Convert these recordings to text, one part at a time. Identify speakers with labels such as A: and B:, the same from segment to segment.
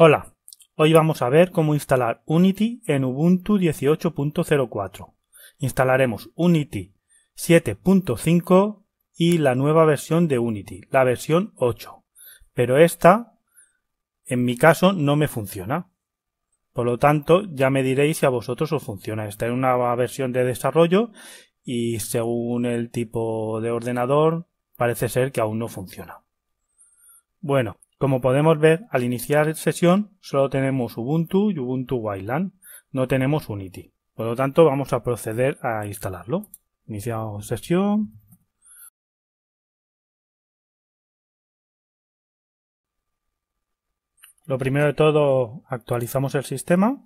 A: Hola, hoy vamos a ver cómo instalar Unity en Ubuntu 18.04. Instalaremos Unity 7.5 y la nueva versión de Unity, la versión 8. Pero esta, en mi caso, no me funciona. Por lo tanto, ya me diréis si a vosotros os funciona. Esta es una versión de desarrollo y según el tipo de ordenador, parece ser que aún no funciona. Bueno, como podemos ver, al iniciar sesión solo tenemos Ubuntu y Ubuntu Wildland, no tenemos Unity. Por lo tanto, vamos a proceder a instalarlo. Iniciamos sesión. Lo primero de todo, actualizamos el sistema.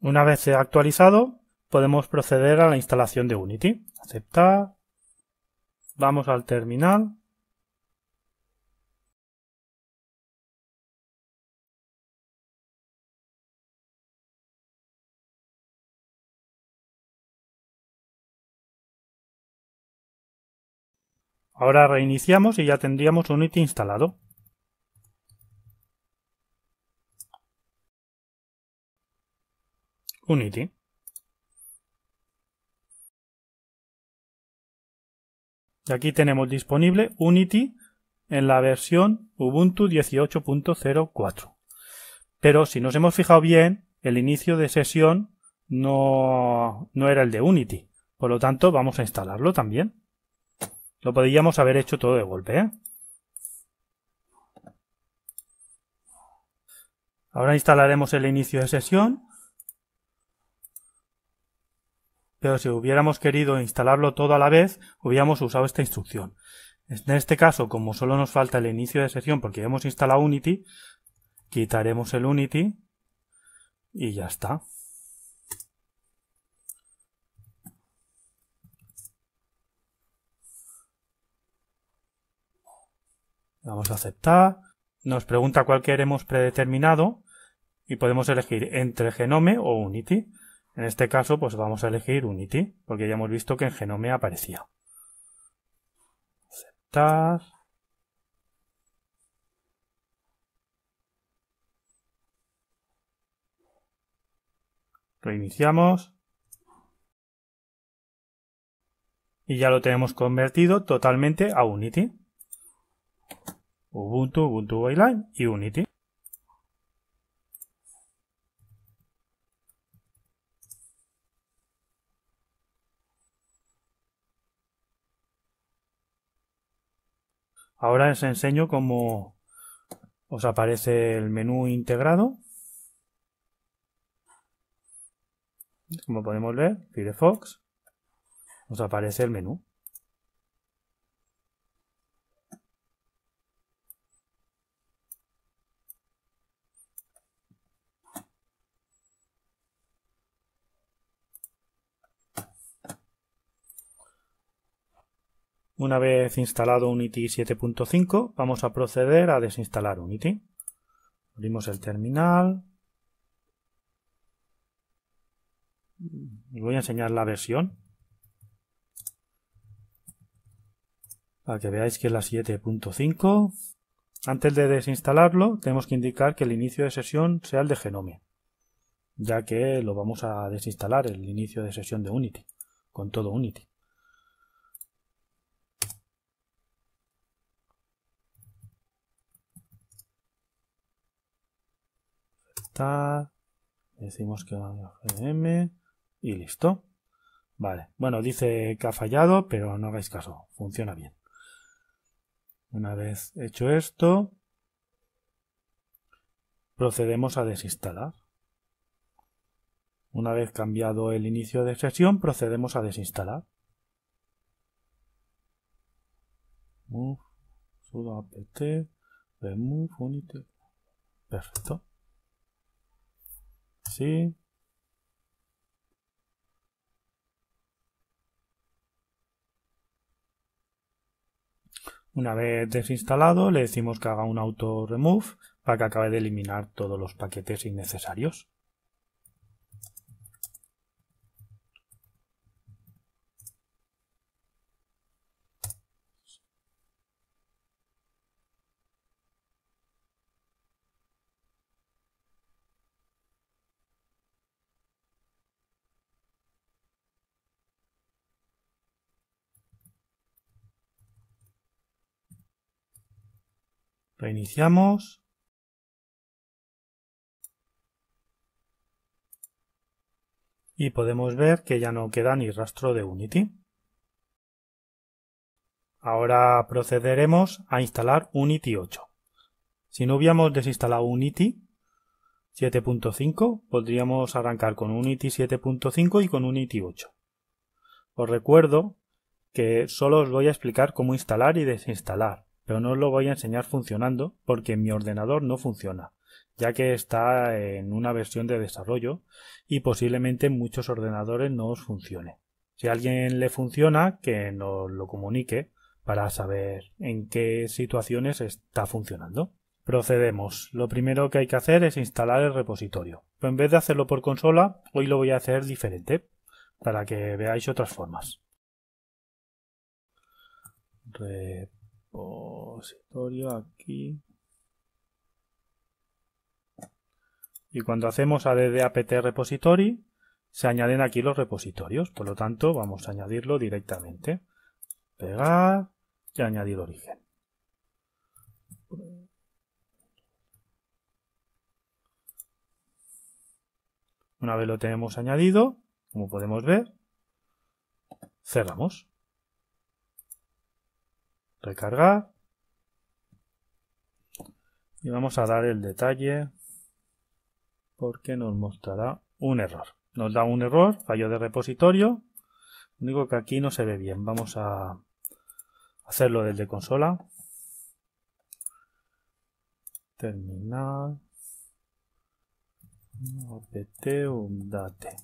A: Una vez se ha actualizado, podemos proceder a la instalación de Unity. Aceptar. Vamos al terminal. Ahora reiniciamos y ya tendríamos Unity instalado. Unity. Y aquí tenemos disponible Unity en la versión Ubuntu 18.04. Pero si nos hemos fijado bien, el inicio de sesión no, no era el de Unity. Por lo tanto, vamos a instalarlo también. Lo podríamos haber hecho todo de golpe. ¿eh? Ahora instalaremos el inicio de sesión. pero si hubiéramos querido instalarlo todo a la vez, hubiéramos usado esta instrucción. En este caso, como solo nos falta el inicio de sesión porque hemos instalado Unity, quitaremos el Unity y ya está. Vamos a aceptar. Nos pregunta cuál queremos predeterminado y podemos elegir entre Genome o Unity. En este caso, pues vamos a elegir Unity, e porque ya hemos visto que en Genome aparecía. Aceptar. Reiniciamos. Y ya lo tenemos convertido totalmente a Unity. E Ubuntu, Ubuntu Wayline y Unity. E Ahora os enseño cómo os aparece el menú integrado. Como podemos ver, Firefox os aparece el menú. Una vez instalado Unity 7.5, vamos a proceder a desinstalar Unity. Abrimos el terminal. Y voy a enseñar la versión. Para que veáis que es la 7.5. Antes de desinstalarlo, tenemos que indicar que el inicio de sesión sea el de Genome. Ya que lo vamos a desinstalar, el inicio de sesión de Unity. Con todo Unity. Decimos que M y listo. Vale. Bueno, dice que ha fallado, pero no hagáis caso. Funciona bien. Una vez hecho esto, procedemos a desinstalar. Una vez cambiado el inicio de sesión, procedemos a desinstalar. sudo apt, remove, Perfecto. Una vez desinstalado, le decimos que haga un auto remove para que acabe de eliminar todos los paquetes innecesarios. Reiniciamos. Y podemos ver que ya no queda ni rastro de Unity. Ahora procederemos a instalar Unity 8. Si no hubiéramos desinstalado Unity 7.5, podríamos arrancar con Unity 7.5 y con Unity 8. Os recuerdo que solo os voy a explicar cómo instalar y desinstalar pero no os lo voy a enseñar funcionando porque mi ordenador no funciona, ya que está en una versión de desarrollo y posiblemente muchos ordenadores no os funcione. Si a alguien le funciona, que nos lo comunique para saber en qué situaciones está funcionando. Procedemos. Lo primero que hay que hacer es instalar el repositorio. Pero pues en vez de hacerlo por consola, hoy lo voy a hacer diferente, para que veáis otras formas repositorio aquí. Y cuando hacemos add apt repository, se añaden aquí los repositorios. Por lo tanto, vamos a añadirlo directamente. Pegar y añadir origen. Una vez lo tenemos añadido, como podemos ver, cerramos recargar. Y vamos a dar el detalle porque nos mostrará un error. Nos da un error, fallo de repositorio. Lo único que aquí no se ve bien. Vamos a hacerlo desde consola. Terminal. apt date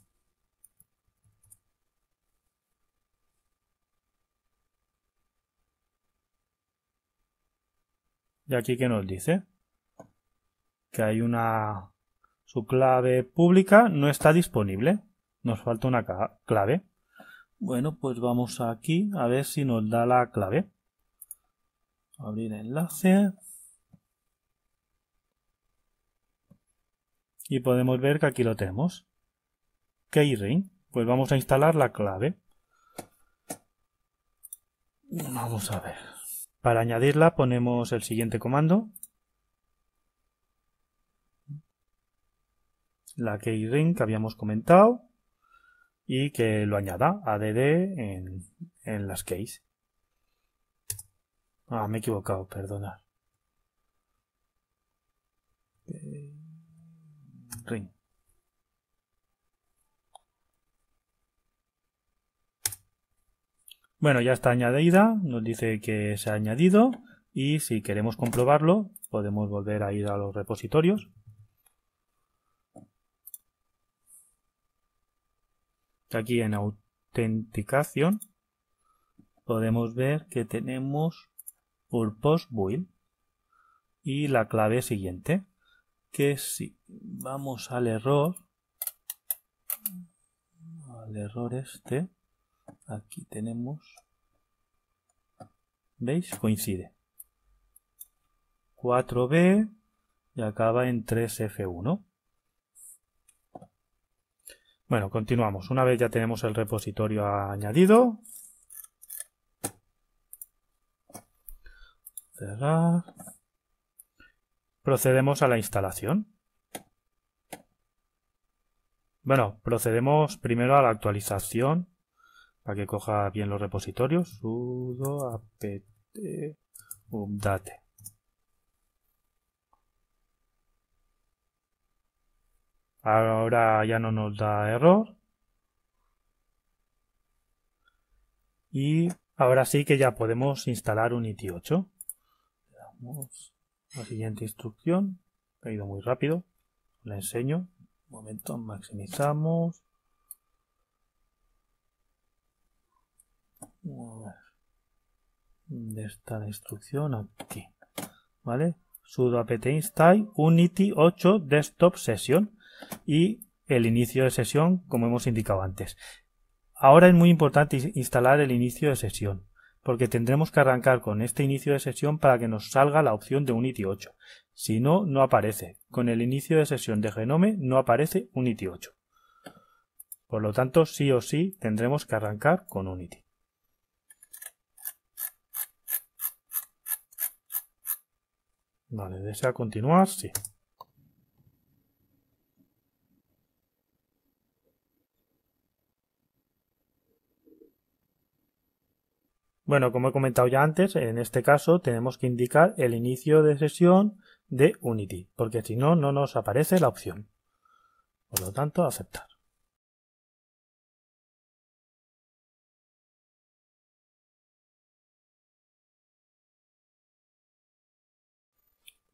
A: Y aquí que nos dice que hay una Su clave pública, no está disponible. Nos falta una clave. Bueno, pues vamos aquí a ver si nos da la clave. Abrir enlace. Y podemos ver que aquí lo tenemos. Keyring. Pues vamos a instalar la clave. Vamos a ver. Para añadirla ponemos el siguiente comando, la keyring que habíamos comentado y que lo añada add en, las keys. Ah, me he equivocado, perdonad. Ring. Bueno, ya está añadida, nos dice que se ha añadido y si queremos comprobarlo podemos volver a ir a los repositorios. Aquí en autenticación podemos ver que tenemos post build y la clave siguiente que si vamos al error al error este Aquí tenemos. ¿Veis? Coincide. 4B y acaba en 3F1. Bueno, continuamos. Una vez ya tenemos el repositorio añadido. Cerrar. Procedemos a la instalación. Bueno, procedemos primero a la actualización para que coja bien los repositorios. sudo apt update. Ahora ya no nos da error. Y ahora sí que ya podemos instalar Unity 8. damos la siguiente instrucción. Ha ido muy rápido. La enseño. Un momento, maximizamos. de esta instrucción aquí, ¿vale? sudo apt install unity 8 desktop session y el inicio de sesión como hemos indicado antes. Ahora es muy importante instalar el inicio de sesión porque tendremos que arrancar con este inicio de sesión para que nos salga la opción de Unity 8. Si no, no aparece. Con el inicio de sesión de Genome no aparece Unity 8. Por lo tanto, sí o sí tendremos que arrancar con Unity. Vale, desea continuar, sí. Bueno, como he comentado ya antes, en este caso tenemos que indicar el inicio de sesión de Unity, porque si no, no nos aparece la opción. Por lo tanto, aceptar.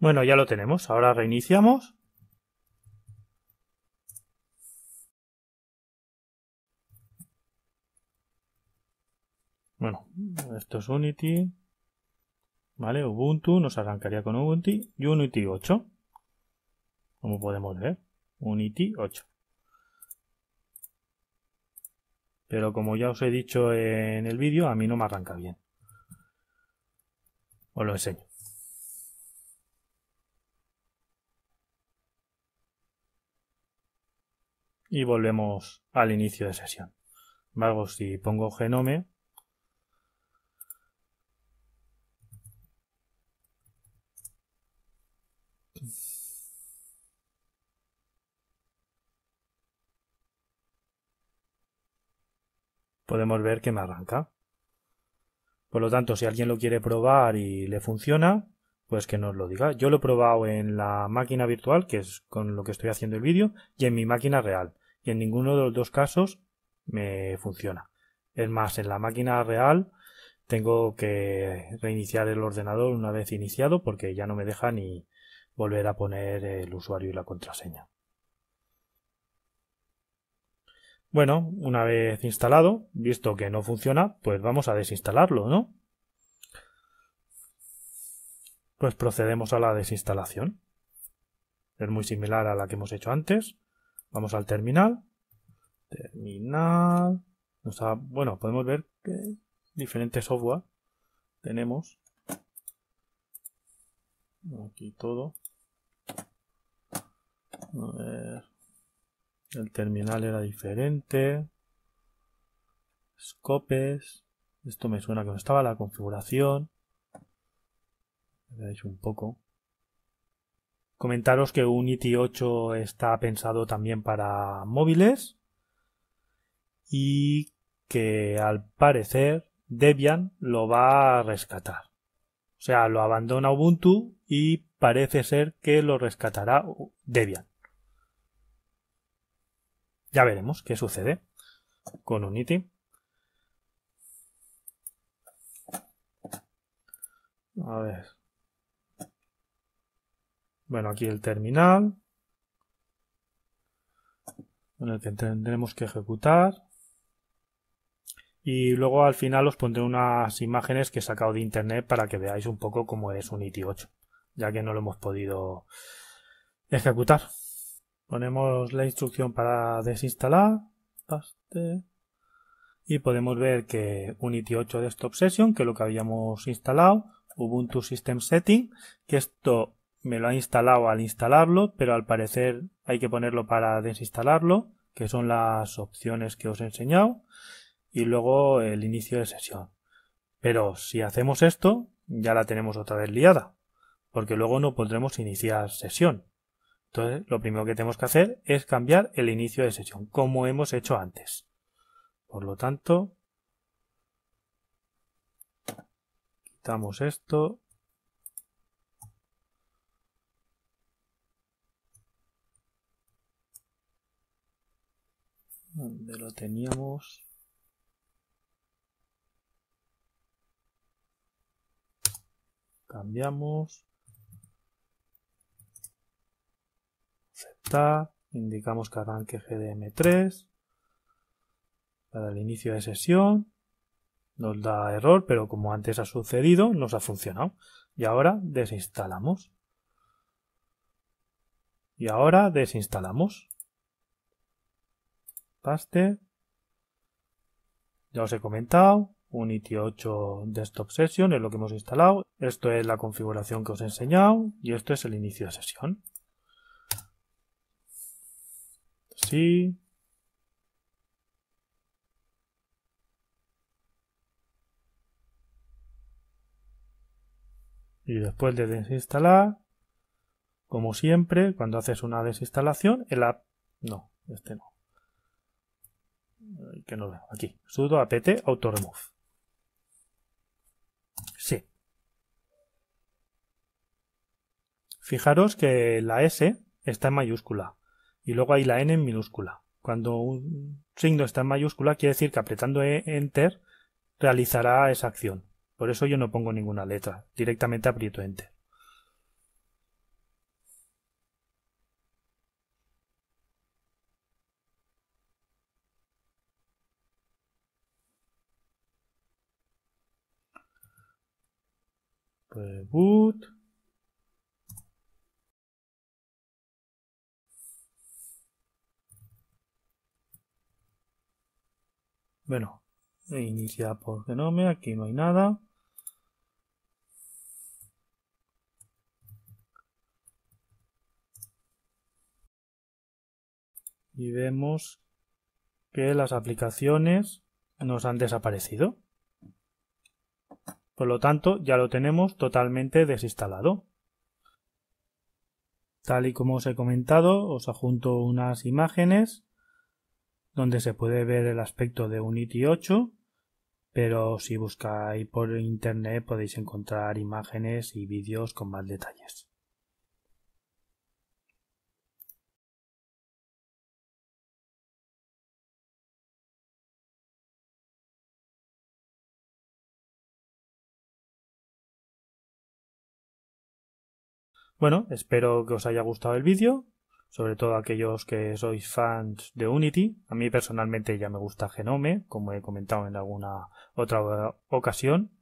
A: Bueno, ya lo tenemos. Ahora reiniciamos. Bueno, esto es Unity. ¿Vale? Ubuntu nos arrancaría con Ubuntu y Unity 8. Como podemos ver, Unity 8. Pero como ya os he dicho en el vídeo, a mí no me arranca bien. Os lo enseño. y volvemos al inicio de sesión. embargo, si pongo genome, podemos ver que me arranca. Por lo tanto, si alguien lo quiere probar y le funciona, pues que nos lo diga. Yo lo he probado en la máquina virtual, que es con lo que estoy haciendo el vídeo, y en mi máquina real y en ninguno de los dos casos me funciona. Es más, en la máquina real tengo que reiniciar el ordenador una vez iniciado porque ya no me deja ni volver a poner el usuario y la contraseña. Bueno, una vez instalado, visto que no funciona, pues vamos a desinstalarlo, ¿no? Pues procedemos a la desinstalación. Es muy similar a la que hemos hecho antes. Vamos al terminal. Terminal. bueno, podemos ver que diferentes software tenemos. Aquí todo. A ver. El terminal era diferente. Scopes. Esto me suena que no estaba la configuración. veis un poco. Comentaros que Unity 8 está pensado también para móviles y que al parecer Debian lo va a rescatar. O sea, lo abandona Ubuntu y parece ser que lo rescatará Debian. Ya veremos qué sucede con Unity. A ver. Bueno, aquí el terminal en el que tendremos que ejecutar. Y luego al final os pondré unas imágenes que he sacado de internet para que veáis un poco cómo es Unity 8, ya que no lo hemos podido ejecutar. Ponemos la instrucción para desinstalar. Y podemos ver que Unity 8 Desktop Session, que es lo que habíamos instalado, Ubuntu System Setting, que esto me lo ha instalado al instalarlo, pero al parecer hay que ponerlo para desinstalarlo, que son las opciones que os he enseñado, y luego el inicio de sesión. Pero si hacemos esto, ya la tenemos otra vez liada, porque luego no podremos iniciar sesión. Entonces, lo primero que tenemos que hacer es cambiar el inicio de sesión, como hemos hecho antes. Por lo tanto, quitamos esto donde lo teníamos. Cambiamos. Aceptar. Indicamos que arranque GDM3 para el inicio de sesión. Nos da error, pero como antes ha sucedido, nos ha funcionado. Y ahora desinstalamos. Y ahora desinstalamos. Paste. Ya os he comentado. Unity 8 Desktop Session es lo que hemos instalado. Esto es la configuración que os he enseñado. Y esto es el inicio de sesión. Sí. y después de desinstalar, como siempre, cuando haces una desinstalación, el app, no, este no, que no veo, aquí, sudo apt autoremove. Sí. Fijaros que la S está en mayúscula y luego hay la N en minúscula. Cuando un signo está en mayúscula quiere decir que apretando e, Enter realizará esa acción. Por eso yo no pongo ninguna letra, directamente aprieto Enter. Reboot. Pues, bueno, inicia por genome, aquí no hay nada. Y vemos que las aplicaciones nos han desaparecido. Por lo tanto, ya lo tenemos totalmente desinstalado. Tal y como os he comentado, os adjunto unas imágenes donde se puede ver el aspecto de Unity 8, pero si buscáis por internet podéis encontrar imágenes y vídeos con más detalles. Bueno, espero que os haya gustado el vídeo, sobre todo aquellos que sois fans de Unity. A mí personalmente ya me gusta Genome, como he comentado en alguna otra ocasión.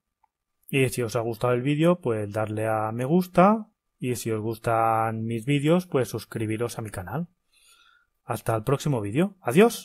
A: Y si os ha gustado el vídeo, pues darle a me gusta. Y si os gustan mis vídeos, pues suscribiros a mi canal. Hasta el próximo vídeo. Adiós.